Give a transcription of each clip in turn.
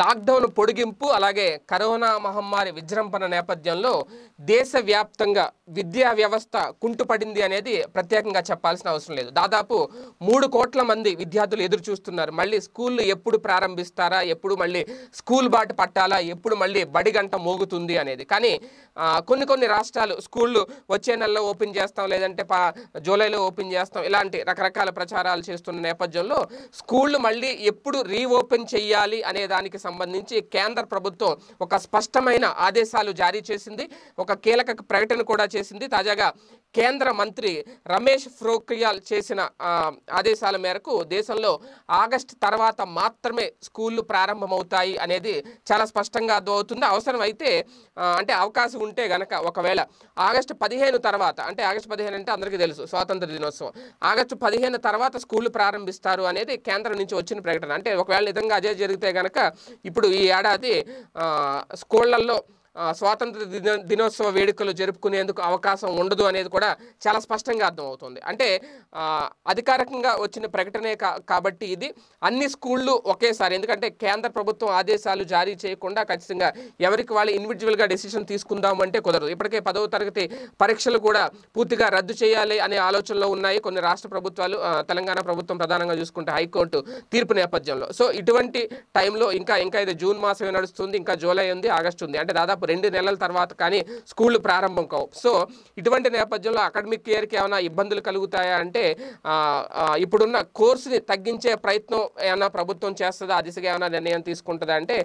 lockdown పొడిగింపు అలాగే corona మహమ్మారి విజృంభణ నేపథ్యంలో దేశవ్యాప్తంగా విద్యా వ్యవస్థ కుంటుపడింది అనేది ప్రత్యేకంగా చెప్పాల్సిన అవసరం లేదు దాదాపు మూడు కోట్ల మంది విద్యార్థులు ఎదురు చూస్తున్నారు మళ్ళీ స్కూళ్ళు ఎప్పుడు ప్రారంభిస్తారా ఎప్పుడు మళ్ళీ స్కూల్ బాట పట్టాలా ఎప్పుడు మళ్ళీ బడి గంట మోగుతుంది అనేది కానీ కొన్ని కొన్ని రాష్ట్రాలు స్కూళ్ళు వచ్చే నెలలో ఓపెన్ చేస్తాం లేదంటే జూలైలో ఓపెన్ చేస్తాం ఇలాంటి రకరకాల ప్రచారాలు చేస్తున్న నేపథ్యంలో స్కూళ్ళు మళ్ళీ ఎప్పుడు రీఓపెన్ చేయాలి అనే దానికి విషయానికి సంబంధించి కేంద్ర ప్రభుత్వం ఒక స్పష్టమైన ఆదేశాలు జారీ చేసింది ఒక కీలక ప్రకటన కూడా చేసింది తాజాగా కేంద్ర మంత్రి రమేష్ ఫ్రోక్రియాల్ చేసిన ఆదేశాల మేరకు దేశంలో ఆగస్టు తర్వాత మాత్రమే స్కూళ్ళు ప్రారంభమవుతాయి అనేది చాలా స్పష్టంగా అర్థమవుతుంది అవసరమైతే అంటే అవకాశం ఉంటే గనక ఒకవేళ ఆగస్టు పదిహేను తర్వాత అంటే ఆగస్టు పదిహేను అంటే అందరికీ తెలుసు స్వాతంత్ర దినోత్సవం ఆగస్టు పదిహేను తర్వాత స్కూళ్ళు ప్రారంభిస్తారు అనేది కేంద్రం నుంచి వచ్చిన ప్రకటన అంటే ఒకవేళ నిజంగా అదే జరిగితే గనక ఇప్పుడు ఈ ఏడాది స్కూళ్ళల్లో స్వాతంత్ర దినోత్సవ వేడుకలు జరుపుకునేందుకు అవకాశం ఉండదు అనేది కూడా చాలా స్పష్టంగా అర్థమవుతుంది అంటే అధికారికంగా వచ్చిన ప్రకటనే కాబట్టి ఇది అన్ని స్కూళ్ళు ఒకేసారి ఎందుకంటే కేంద్ర ప్రభుత్వం ఆదేశాలు జారీ చేయకుండా ఖచ్చితంగా ఎవరికి వాళ్ళు ఇండివిజువల్గా డెసిషన్ తీసుకుందాం అంటే కుదరదు ఇప్పటికే పదవ తరగతి పరీక్షలు కూడా పూర్తిగా రద్దు చేయాలి అనే ఆలోచనలో ఉన్నాయి కొన్ని రాష్ట్ర ప్రభుత్వాలు తెలంగాణ ప్రభుత్వం ప్రధానంగా చూసుకుంటే హైకోర్టు తీర్పు నేపథ్యంలో సో ఇటువంటి టైంలో ఇంకా ఇంకా ఇది జూన్ మాసమే నడుస్తుంది ఇంకా జూలై ఉంది ఆగస్టు ఉంది అంటే దాదాపు దాదాపు రెండు నెలల తర్వాత కానీ స్కూళ్ళు ప్రారంభం కావు సో ఇటువంటి నేపథ్యంలో అకాడమిక్ ఇయర్కి ఏమైనా ఇబ్బందులు కలుగుతాయా అంటే ఇప్పుడున్న కోర్సుని తగ్గించే ప్రయత్నం ఏమైనా ప్రభుత్వం చేస్తుందా ఆ దిశగా ఏమైనా నిర్ణయం తీసుకుంటుందా అంటే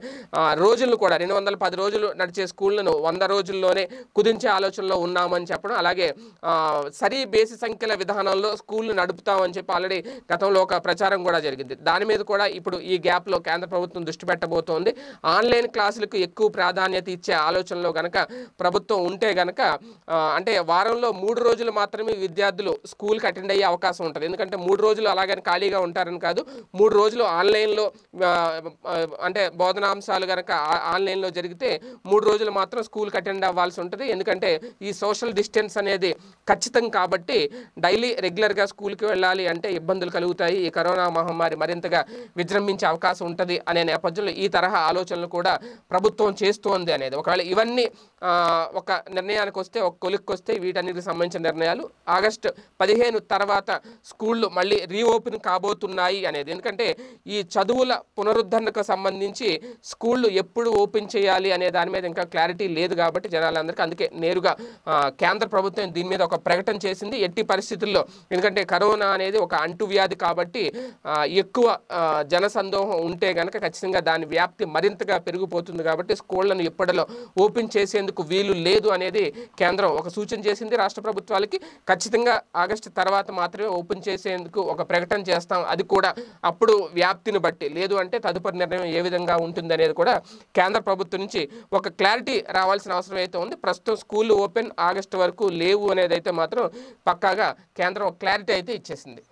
రోజులు కూడా రెండు వందల పది రోజులు నడిచే స్కూళ్లను వంద రోజుల్లోనే కుదించే ఆలోచనలో ఉన్నామని చెప్పడం అలాగే సరి బేసి సంఖ్యల విధానంలో స్కూళ్ళు నడుపుతామని చెప్పి ఆల్రెడీ గతంలో ఒక ప్రచారం కూడా జరిగింది దాని మీద కూడా ఇప్పుడు ఈ గ్యాప్లో కేంద్ర ప్రభుత్వం దృష్టి పెట్టబోతోంది ఆన్లైన్ క్లాసులకు ఎక్కువ ప్రాధాన్యత ఇచ్చే ఆలోచనలో గనక ప్రభుత్వం ఉంటే గనక అంటే వారంలో మూడు రోజులు మాత్రమే విద్యార్థులు స్కూల్కి అటెండ్ అయ్యే అవకాశం ఉంటుంది ఎందుకంటే మూడు రోజులు అలాగని ఖాళీగా ఉంటారని కాదు మూడు రోజులు ఆన్లైన్లో అంటే బోధనాంశాలు కనుక ఆన్లైన్లో జరిగితే మూడు రోజులు మాత్రం స్కూల్కి అటెండ్ అవ్వాల్సి ఉంటుంది ఎందుకంటే ఈ సోషల్ డిస్టెన్స్ అనేది ఖచ్చితం కాబట్టి డైలీ రెగ్యులర్గా స్కూల్కి వెళ్ళాలి అంటే ఇబ్బందులు కలుగుతాయి ఈ కరోనా మహమ్మారి మరింతగా విజృంభించే అవకాశం ఉంటుంది అనే నేపథ్యంలో ఈ తరహా ఆలోచనలు కూడా ప్రభుత్వం చేస్తోంది అనేది ఒకవేళ మళ్ళీ ఇవన్నీ ఒక నిర్ణయానికి వస్తే ఒక కొలిక్కి వస్తే వీటన్నిటికి సంబంధించిన నిర్ణయాలు ఆగస్టు పదిహేను తర్వాత స్కూళ్ళు మళ్ళీ రీఓపెన్ కాబోతున్నాయి అనేది ఎందుకంటే ఈ చదువుల పునరుద్ధరణకు సంబంధించి స్కూళ్ళు ఎప్పుడు ఓపెన్ చేయాలి అనే దాని మీద ఇంకా క్లారిటీ లేదు కాబట్టి జనాలందరికీ అందుకే నేరుగా కేంద్ర ప్రభుత్వం దీని మీద ఒక ప్రకటన చేసింది ఎట్టి పరిస్థితుల్లో ఎందుకంటే కరోనా అనేది ఒక అంటువ్యాధి కాబట్టి ఎక్కువ జనసందోహం ఉంటే కనుక ఖచ్చితంగా దాని వ్యాప్తి మరింతగా పెరిగిపోతుంది కాబట్టి స్కూళ్లను ఇప్పటిలో ఓపెన్ చేసేందుకు వీలు లేదు అనేది కేంద్రం ఒక సూచన చేసింది రాష్ట్ర ప్రభుత్వాలకి ఖచ్చితంగా ఆగస్టు తర్వాత మాత్రమే ఓపెన్ చేసేందుకు ఒక ప్రకటన చేస్తాం అది కూడా అప్పుడు వ్యాప్తిని బట్టి లేదు అంటే తదుపరి నిర్ణయం ఏ విధంగా ఉంటుందనేది కూడా కేంద్ర ప్రభుత్వం నుంచి ఒక క్లారిటీ రావాల్సిన అవసరం అయితే ఉంది ప్రస్తుతం స్కూల్ ఓపెన్ ఆగస్టు వరకు లేవు అనేది అయితే మాత్రం పక్కాగా కేంద్రం క్లారిటీ అయితే ఇచ్చేసింది